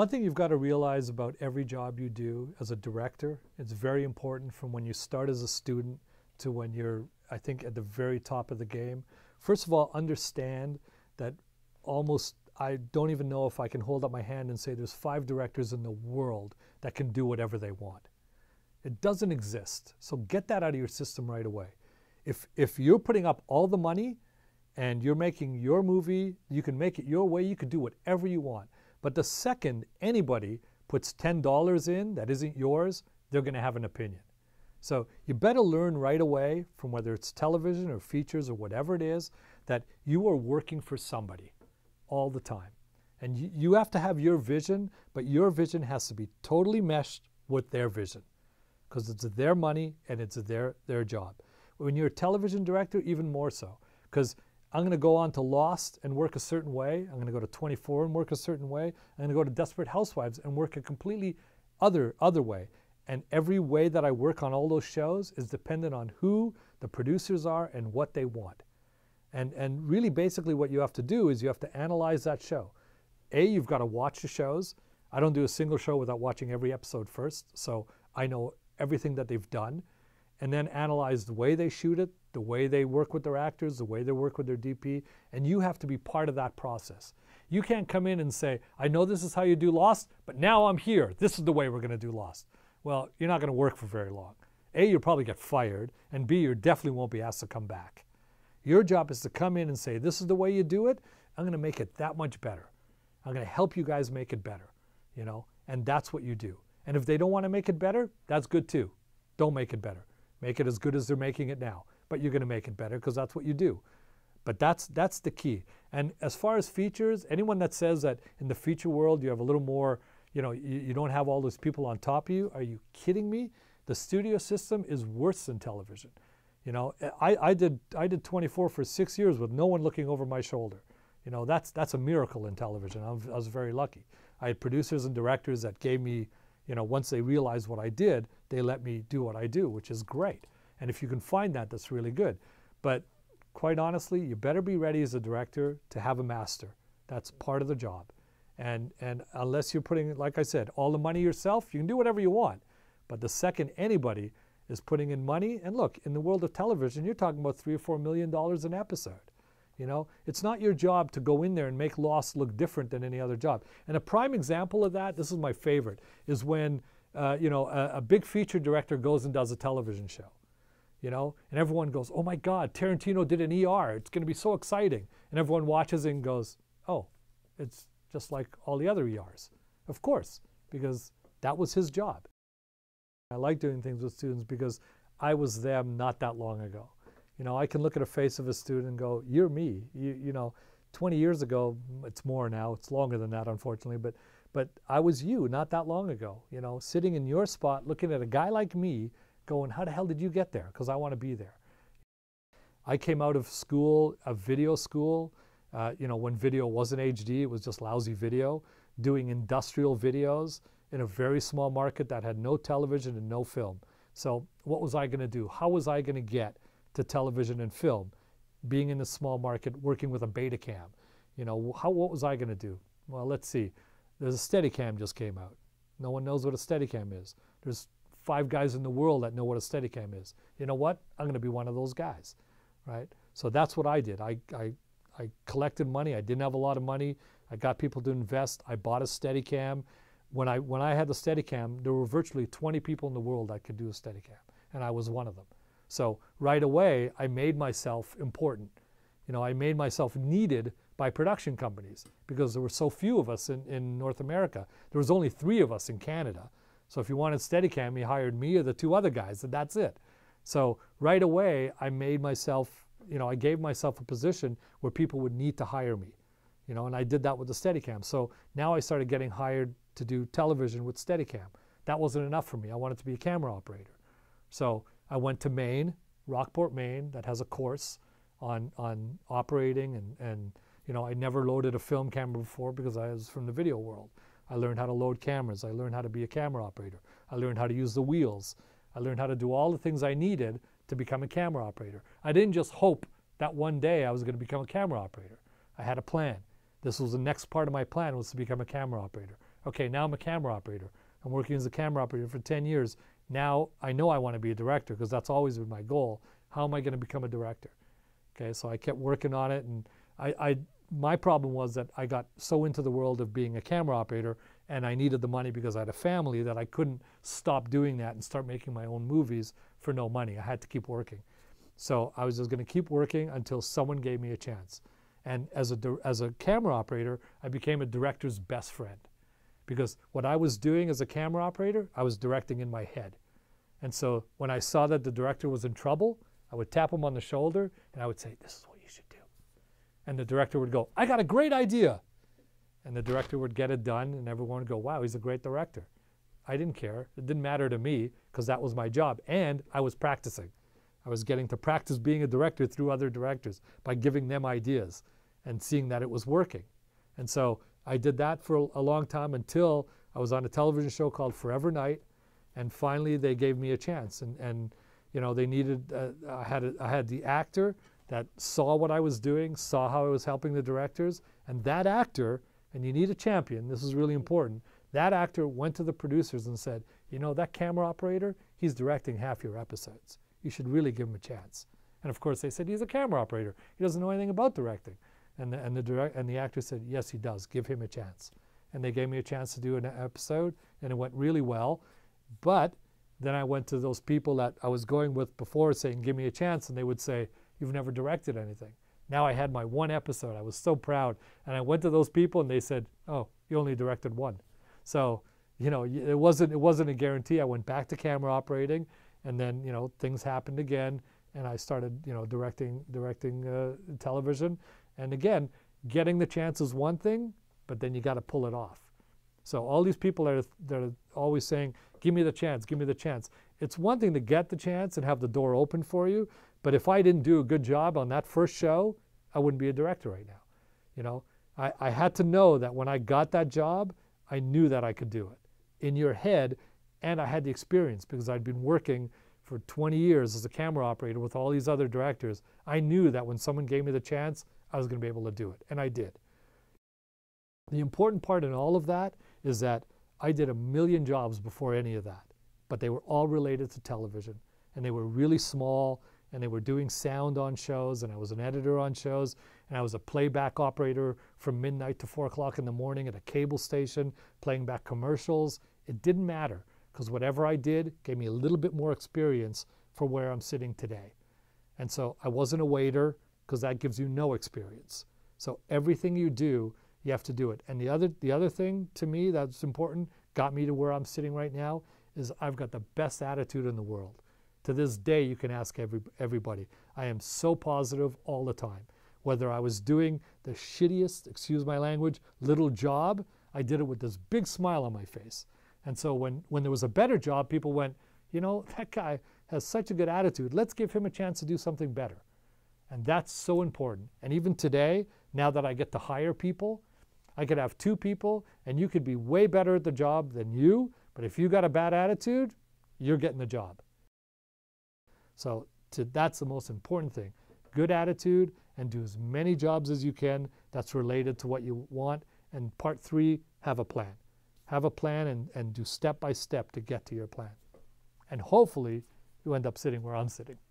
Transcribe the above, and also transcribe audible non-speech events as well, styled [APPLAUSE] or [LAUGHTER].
One thing you've got to realize about every job you do as a director, it's very important from when you start as a student to when you're, I think, at the very top of the game. First of all, understand that almost I don't even know if I can hold up my hand and say there's five directors in the world that can do whatever they want. It doesn't exist. So get that out of your system right away. If if you're putting up all the money and you're making your movie, you can make it your way, you can do whatever you want. But the second anybody puts $10 in that isn't yours, they're going to have an opinion. So you better learn right away from whether it's television or features or whatever it is that you are working for somebody all the time. And you, have to have your vision, but your vision has to be totally meshed with their vision because it's their money and it's their, their job. When you're a television director, even more so because I'm going to go on to Lost and work a certain way. I'm going to go to 24 and work a certain way. I'm going to go to Desperate Housewives and work a completely other other way. And every way that I work on all those shows is dependent on who the producers are and what they want. And and really basically what you have to do is you have to analyze that show. A, you've got to watch the shows. I don't do a single show without watching every episode first, so I know everything that they've done and then analyze the way they shoot it, the way they work with their actors, the way they work with their DP, and you have to be part of that process. You can't come in and say, I know this is how you do Lost, but now I'm here. This is the way we're going to do Lost. Well, you're not going to work for very long. A, you'll probably get fired, and B, you definitely won't be asked to come back. Your job is to come in and say, This is the way you do it. I'm going to make it that much better. I'm going to help you guys make it better, you know, and that's what you do. And if they don't want to make it better, that's good too. Don't make it better. Make it as good as they're making it now, but you're going to make it better because that's what you do. But that's that's the key. And as far as features, anyone that says that in the feature world you have a little more, you know, you, you don't have all those people on top of you, are you kidding me? The studio system is worse than television. You know, I, I did I did 24 for six years with no one looking over my shoulder. You know, that's that's a miracle in television. I I was very lucky. I had producers and directors that gave me you know, once they realize what I did, they let me do what I do, which is great. And if you can find that, that's really good. But quite honestly, you better be ready as a director to have a master. That's part of the job. And, and unless you're putting, like I said, all the money yourself, you can do whatever you want. But the second anybody is putting in money, and look, in the world of television, you're talking about three or four million dollars an episode. You know, it's not your job to go in there and make loss look different than any other job. And a prime example of that, this is my favorite, is when uh, you know a, a big feature director goes and does a television show, you know, and everyone goes, "Oh my God, Tarantino did an ER! It's going to be so exciting!" And everyone watches it and goes, "Oh, it's just like all the other ERs, of course, because that was his job." I like doing things with students because I was them not that long ago. You know, I can look at a face of a student and go, "You're me." You, you know, 20 years ago, it's more now. It's longer than that, unfortunately. But but I was you not that long ago. You know, sitting in your spot, looking at a guy like me, going, "How the hell did you get there?" Because I want to be there. I came out of school, a video school. Uh, you know, when video wasn't HD, it was just lousy video. Doing industrial videos in a very small market that had no television and no film. So what was I going to do? How was I going to get to television and film, being in the small market, working with a Betacam. You know, how, what was I going to do? Well, let's see. There's a Steadicam just came out. No one knows what a Steadicam is. There's five guys in the world that know what a Steadicam is. You know what? I'm going to be one of those guys, right? So that's what I did. I, I, I collected money. I didn't have a lot of money. I got people to invest. I bought a Steadicam. When I, when I had the Steadicam, there were virtually 20 people in the world that could do a Steadicam, and I was one of them. So right away, I made myself important. You know, I made myself needed by production companies because there were so few of us in, in North America. There was only three of us in Canada. So if you wanted Steadicam, you hired me or the two other guys, and that's it. So right away, I made myself, you know, I gave myself a position where people would need to hire me, you know, and I did that with the Steadicam. So now I started getting hired to do television with Steadicam. That wasn't enough for me. I wanted to be a camera operator. So I went to Maine, Rockport, Maine, that has a course on on operating and and you know I never loaded a film camera before because I was from the video world. I learned how to load cameras. I learned how to be a camera operator. I learned how to use the wheels. I learned how to do all the things I needed to become a camera operator. I didn't just hope that one day I was going to become a camera operator. I had a plan. This was the next part of my plan was to become a camera operator. Okay, now I'm a camera operator. I'm working as a camera operator for 10 years now I know I want to be a director because that's always been my goal. How am I going to become a director? Okay, so I kept working on it, and I, I my problem was that I got so into the world of being a camera operator and I needed the money because I had a family that I couldn't stop doing that and start making my own movies for no money. I had to keep working. So I was just going to keep working until someone gave me a chance. And as a, as a camera operator, I became a director's best friend because what I was doing as a camera operator, I was directing in my head. And so when I saw that the director was in trouble, I would tap him on the shoulder and I would say, This is what you should do. And the director would go, I got a great idea. And the director would get it done, and everyone would go, Wow, he's a great director. I didn't care. It didn't matter to me because that was my job. And I was practicing. I was getting to practice being a director through other directors by giving them ideas and seeing that it was working. And so I did that for a long time until I was on a television show called Forever Night, and finally they gave me a chance. And, and you know, they needed, uh, I, had a, I had the actor that saw what I was doing, saw how I was helping the directors, and that actor, and you need a champion, this is really important, that actor went to the producers and said, you know, that camera operator, he's directing half your episodes. You should really give him a chance. And of course, they said, he's a camera operator. He doesn't know anything about directing. And the, and the and the actor said, yes, he does. Give him a chance. And they gave me a chance to do an episode, and it went really well. But then I went to those people that I was going with before, saying, give me a chance, and they would say, you've never directed anything. Now I had my one episode. I was so proud, and I went to those people, and they said, oh, you only directed one. So you know, it wasn't it wasn't a guarantee. I went back to camera operating, and then you know things happened again and I started you know directing directing uh, television and again, getting the chance is one thing, but then you got to pull it off. So all these people that are, are always saying, give me the chance, give me the chance. It's one thing to get the chance and have the door open for you, but if I didn't do a good job on that first show, I wouldn't be a director right now. You know, I, I had to know that when I got that job, I knew that I could do it in your head, and I had the experience because I'd been working for 20 years as a camera operator with all these other directors. I knew that when someone gave me the chance, I was going to be able to do it. And I did. The important part in all of that is that I did a million jobs before any of that, but they were all related to television. And they were really small, and they were doing sound on shows, and I was an editor on shows, and I was a playback operator from midnight to four o'clock in the morning at a cable station, playing back commercials. It didn't matter because whatever I did gave me a little bit more experience for where I'm sitting today. And so I wasn't a waiter because that gives you no experience. So everything you do, you have to do it. And the other, the other thing to me that's important, got me to where I'm sitting right now, is I've got the best attitude in the world. To this day, you can ask every, everybody. I am so positive all the time. Whether I was doing the shittiest, excuse my language, little job, I did it with this big smile on my face. And so when, when there was a better job, people went, you know, [LAUGHS] that guy has such a good attitude. Let's give him a chance to do something better. And that's so important. And even today, now that I get to hire people, I could have two people and you could be way better at the job than you, but if you got a bad attitude, you're getting the job. So to, that's the most important thing. Good attitude and do as many jobs as you can that's related to what you want. And part three, have a plan. Have a plan and, and do step by step to get to your plan. And hopefully you end up sitting where I'm sitting.